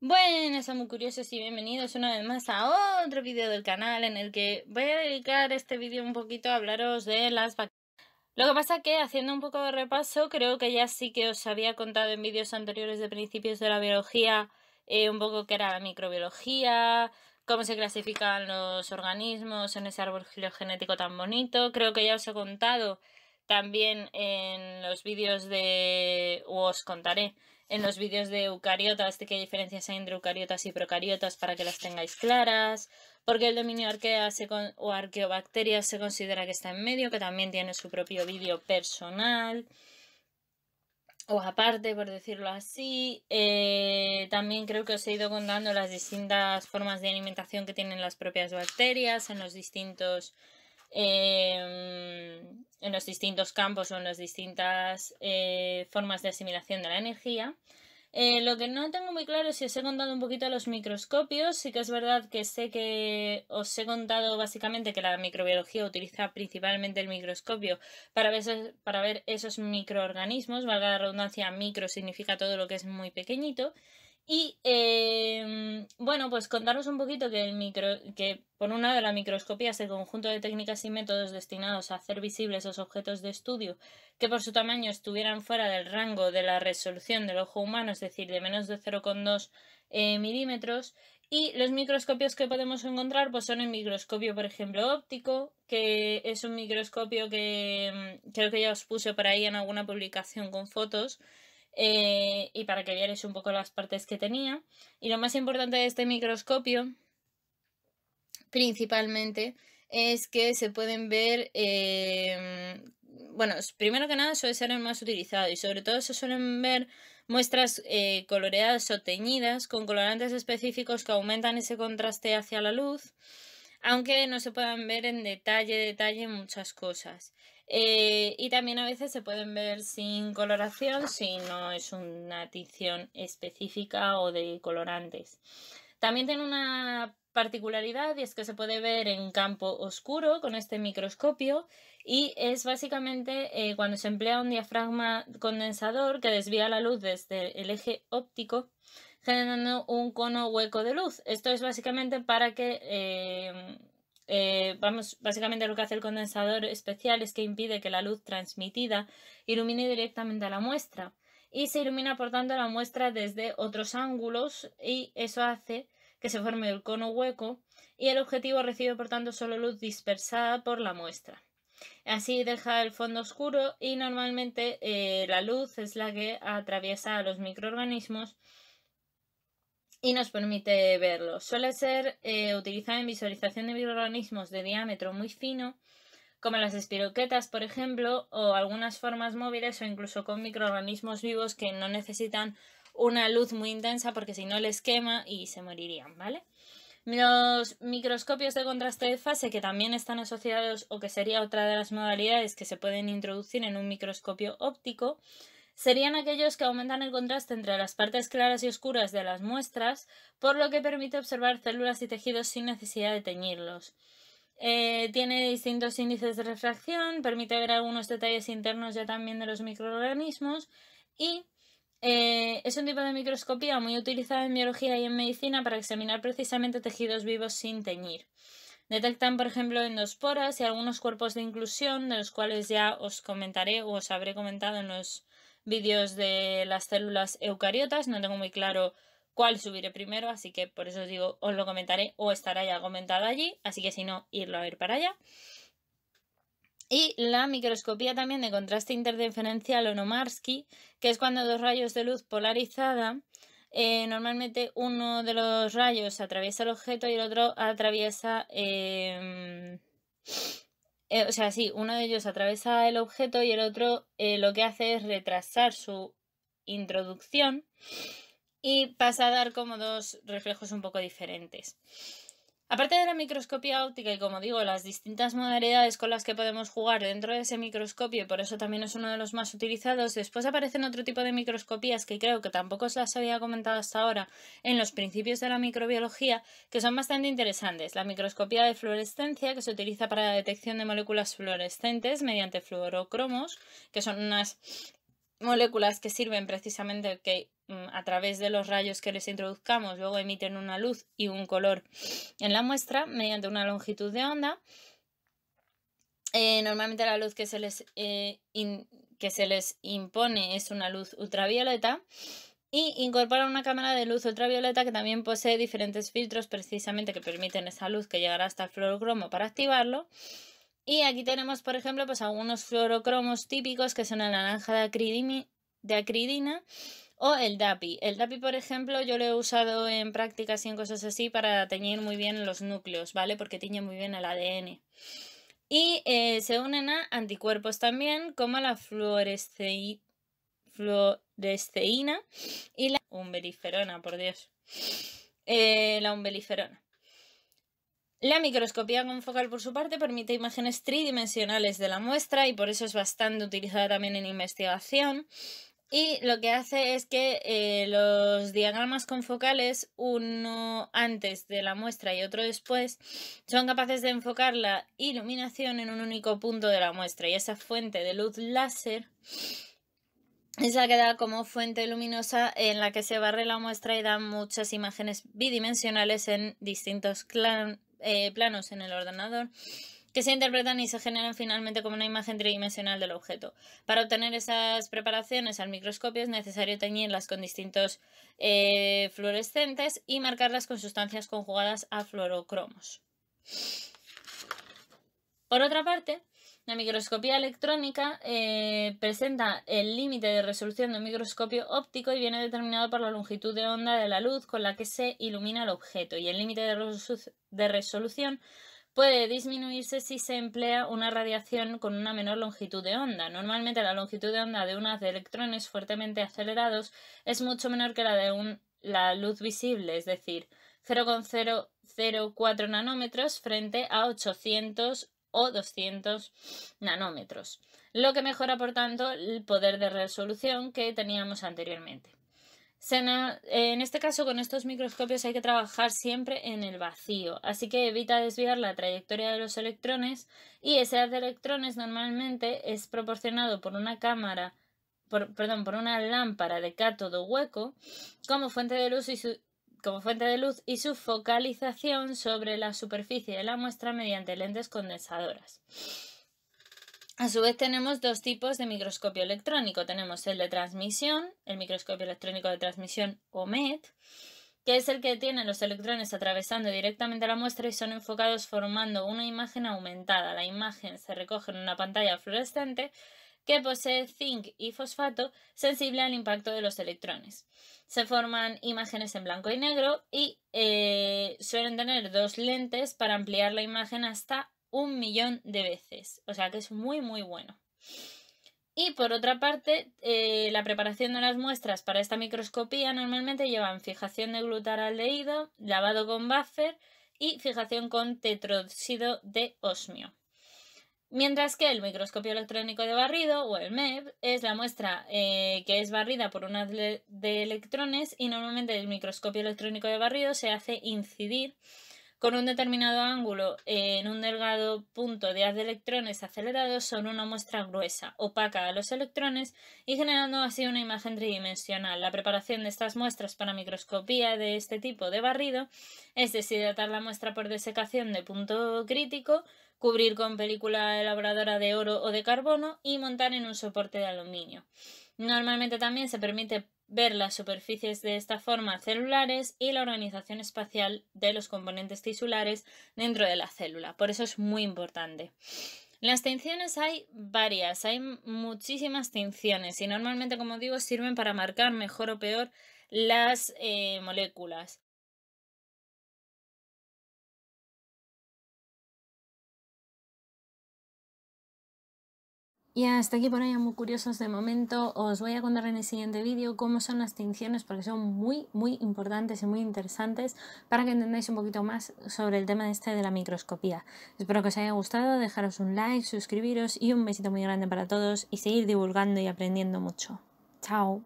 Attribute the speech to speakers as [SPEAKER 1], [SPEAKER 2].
[SPEAKER 1] Buenas, muy curiosos y bienvenidos una vez más a otro vídeo del canal en el que voy a dedicar este vídeo un poquito a hablaros de las vacaciones. Lo que pasa que haciendo un poco de repaso, creo que ya sí que os había contado en vídeos anteriores de principios de la biología eh, un poco qué era la microbiología, cómo se clasifican los organismos en ese árbol filogenético tan bonito. Creo que ya os he contado también en los vídeos de... o os contaré en los vídeos de eucariotas, de qué diferencias hay entre eucariotas y procariotas para que las tengáis claras, porque el dominio arquea o arqueobacterias se considera que está en medio, que también tiene su propio vídeo personal o aparte, por decirlo así. Eh, también creo que os he ido contando las distintas formas de alimentación que tienen las propias bacterias en los distintos... Em, en los distintos campos o en las distintas eh, formas de asimilación de la energía. Eh, lo que no tengo muy claro, es si os he contado un poquito los microscopios, sí que es verdad que sé que os he contado básicamente que la microbiología utiliza principalmente el microscopio para para ver esos microorganismos, valga la redundancia, micro significa todo lo que es muy pequeñito. Y em, bueno, pues contaros un poquito que, el micro, que por un lado la microscopía es el conjunto de técnicas y métodos destinados a hacer visibles los objetos de estudio que por su tamaño estuvieran fuera del rango de la resolución del ojo humano, es decir, de menos de 0,2 eh, milímetros. Y los microscopios que podemos encontrar pues son el microscopio, por ejemplo, óptico, que es un microscopio que em, creo que ya os puse por ahí en alguna publicación con fotos, eh, y para que vierais un poco las partes que tenía. Y lo más importante de este microscopio, principalmente, es que se pueden ver, eh, bueno, primero que nada suele ser el más utilizado y sobre todo se suelen ver muestras eh, coloreadas o teñidas con colorantes específicos que aumentan ese contraste hacia la luz aunque no se puedan ver en detalle, detalle muchas cosas. Eh, y también a veces se pueden ver sin coloración si no es una tinción específica o de colorantes. También tiene una particularidad y es que se puede ver en campo oscuro con este microscopio y es básicamente eh, cuando se emplea un diafragma condensador que desvía la luz desde el eje óptico generando un cono hueco de luz. Esto es básicamente para que, eh, eh, vamos, básicamente lo que hace el condensador especial es que impide que la luz transmitida ilumine directamente a la muestra y se ilumina por tanto la muestra desde otros ángulos y eso hace que se forme el cono hueco y el objetivo recibe por tanto solo luz dispersada por la muestra. Así deja el fondo oscuro y normalmente eh, la luz es la que atraviesa a los microorganismos y nos permite verlo. Suele ser eh, utilizado en visualización de microorganismos de diámetro muy fino, como las espiroquetas, por ejemplo, o algunas formas móviles o incluso con microorganismos vivos que no necesitan una luz muy intensa porque si no les quema y se morirían, ¿vale? Los microscopios de contraste de fase que también están asociados o que sería otra de las modalidades que se pueden introducir en un microscopio óptico serían aquellos que aumentan el contraste entre las partes claras y oscuras de las muestras, por lo que permite observar células y tejidos sin necesidad de teñirlos. Eh, tiene distintos índices de refracción, permite ver algunos detalles internos ya también de los microorganismos y eh, es un tipo de microscopía muy utilizada en biología y en medicina para examinar precisamente tejidos vivos sin teñir. Detectan, por ejemplo, endosporas y algunos cuerpos de inclusión, de los cuales ya os comentaré o os habré comentado en los vídeos de las células eucariotas. No tengo muy claro cuál subiré primero, así que por eso os digo, os lo comentaré o estará ya comentado allí. Así que si no, irlo a ver para allá. Y la microscopía también de contraste interdeferencial o Nomarski, que es cuando dos rayos de luz polarizada, eh, normalmente uno de los rayos atraviesa el objeto y el otro atraviesa em, eh, o sea, sí, uno de ellos atraviesa el objeto y el otro eh, lo que hace es retrasar su introducción y pasa a dar como dos reflejos un poco diferentes. Aparte de la microscopía óptica y como digo, las distintas modalidades con las que podemos jugar dentro de ese microscopio, por eso también es uno de los más utilizados, después aparecen otro tipo de microscopías que creo que tampoco se las había comentado hasta ahora en los principios de la microbiología, que son bastante interesantes. La microscopía de fluorescencia, que se utiliza para la detección de moléculas fluorescentes mediante fluorocromos, que son unas moléculas que sirven precisamente que mm, a través de los rayos que les introduzcamos luego emiten una luz y un color en la muestra mediante una longitud de onda. Eh, normalmente la luz que se, les, eh, que se les impone es una luz ultravioleta y incorpora una cámara de luz ultravioleta que también posee diferentes filtros precisamente que permiten esa luz que llegará hasta el fluorocromo para activarlo y aquí tenemos, por ejemplo, pues algunos fluorocromos típicos que son el naranja de, acridimi, de acridina o el DAPI. El DAPI, por ejemplo, yo lo he usado en prácticas y en cosas así para teñir muy bien los núcleos, ¿vale? Porque tiñe muy bien el ADN. Y eh, se unen a anticuerpos también, como la fluoresceína y la umbeliferona, por Dios. Eh, la umbeliferona. La microscopía confocal, por su parte, permite imágenes tridimensionales de la muestra y por eso es bastante utilizada también en investigación. Y lo que hace es que eh, los diagramas confocales, uno antes de la muestra y otro después, son capaces de enfocar la iluminación en un único punto de la muestra. Y esa fuente de luz láser es la que da como fuente luminosa en la que se barre la muestra y da muchas imágenes bidimensionales en distintos clanes. Eh, planos en el ordenador que se interpretan y se generan finalmente como una imagen tridimensional del objeto. Para obtener esas preparaciones al microscopio es necesario teñirlas con distintos eh, fluorescentes y marcarlas con sustancias conjugadas a fluorocromos. Por otra parte, la microscopía electrónica eh, presenta el límite de resolución de un microscopio óptico y viene determinado por la longitud de onda de la luz con la que se ilumina el objeto. Y el límite de, resolución puede disminuirse si se emplea una radiación con una menor longitud de onda. Normalmente la longitud de onda de un de electrones fuertemente acelerados es mucho menor que la de la luz visible, es decir, 0,004 nanómetros frente a 800 o 200 nanómetros, lo que mejora por tanto el poder de resolución que teníamos anteriormente. En este caso, con estos microscopios hay que trabajar siempre en el vacío, así que evita desviar la trayectoria de los electrones y ese haz de electrones normalmente es proporcionado por una cámara, por, perdón, por una lámpara de cátodo hueco como fuente de luz y su, como fuente de luz y su focalización sobre la superficie de la muestra mediante lentes condensadoras. A su vez tenemos dos tipos de microscopio electrónico. Tenemos el de transmisión, el microscopio electrónico de transmisión o MET, que es el que tiene los electrones atravesando directamente la muestra y son enfocados formando una imagen aumentada. La imagen se recoge en una pantalla fluorescente que posee zinc y fosfato sensible al impacto de los electrones. Se forman imágenes en blanco y negro y eh, suelen tener dos lentes para ampliar la imagen hasta un millón de veces. O sea que es muy muy bueno. Y por otra parte, eh, la preparación de las muestras para esta microscopía normalmente llevan fijación de glutaraldehído, lavado con buffer y fijación con tetróxido de osmio. Mientras que el microscopio electrónico de barrido, o el MEB, es la muestra eh, que es barrida por una de electrones y normalmente el microscopio electrónico de barrido se hace incidir con un determinado ángulo en un delgado punto de haz de electrones acelerados son una muestra gruesa, opaca a los electrones y generando así una imagen tridimensional. La preparación de estas muestras para microscopía de este tipo de barrido es deshidratar la muestra por desecación de punto crítico, cubrir con película elaboradora de oro o de carbono y montar en un soporte de aluminio. Normalmente también se permite ver las superficies de esta forma celulares y la organización espacial de los componentes tisulares dentro de la célula. Por eso es muy importante. Las tensiones hay varias, hay muchísimas tinciones y normalmente, como digo, sirven para marcar mejor o peor las eh, moléculas. Y hasta aquí por hoy, muy curiosos de momento. Os voy a contar en el siguiente vídeo cómo son las tinciones, porque son muy, muy importantes y muy interesantes para que entendáis un poquito más sobre el tema este de la microscopía. Espero que os haya gustado, dejaros un like, suscribiros y un besito muy grande para todos y seguir divulgando y aprendiendo mucho. Chao.